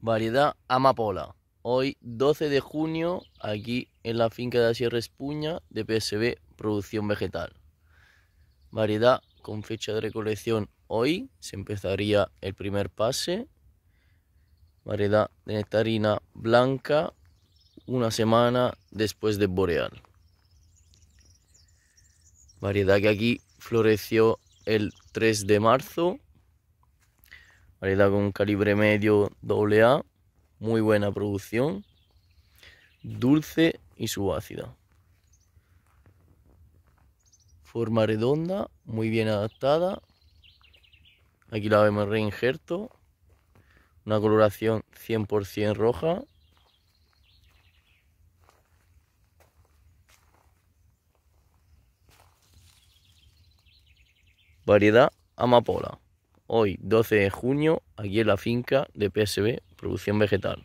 Variedad Amapola. Hoy 12 de junio, aquí en la finca de la Sierra Espuña de PSB Producción Vegetal. Variedad con fecha de recolección hoy, se empezaría el primer pase. Variedad de nectarina blanca una semana después de boreal. Variedad que aquí floreció el 3 de marzo Variedad con calibre medio AA, muy buena producción, dulce y subácida. Forma redonda, muy bien adaptada. Aquí la vemos reinjerto. Una coloración 100% roja. Variedad amapola hoy 12 de junio, aquí en la finca de PSB, Producción Vegetal.